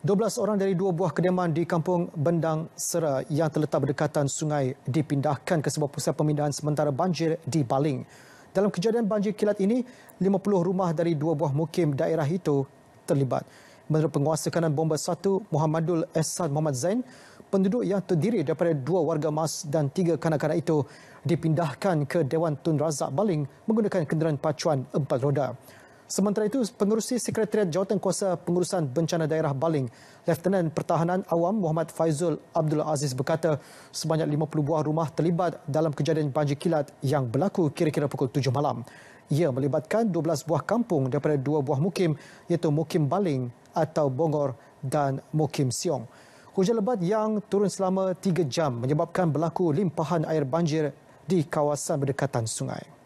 12 orang dari dua buah kediaman di kampung Bendang Sera yang terletak berdekatan sungai dipindahkan ke sebuah pusat pemindahan sementara banjir di Baling. Dalam kejadian banjir kilat ini, 50 rumah dari dua buah mukim daerah itu terlibat. Menurut penguasa kanan bomba satu, Muhammadul Esad Muhammad Zain, penduduk yang terdiri daripada dua warga mas dan tiga kanak-kanak itu dipindahkan ke Dewan Tun Razak Baling menggunakan kenderaan pacuan empat roda. Sementara itu, penerusi Sekretariat Jawatan Kuasa Pengurusan Bencana Daerah Baling, Letnan Pertahanan Awam Muhammad Faizul Abdul Aziz berkata, sebanyak 50 buah rumah terlibat dalam kejadian banjir kilat yang berlaku kira-kira pukul 7 malam. Ia melibatkan 12 buah kampung daripada dua buah mukim iaitu Mukim Baling atau Bongor dan Mukim Siong. Hujan lebat yang turun selama 3 jam menyebabkan berlaku limpahan air banjir di kawasan berdekatan sungai.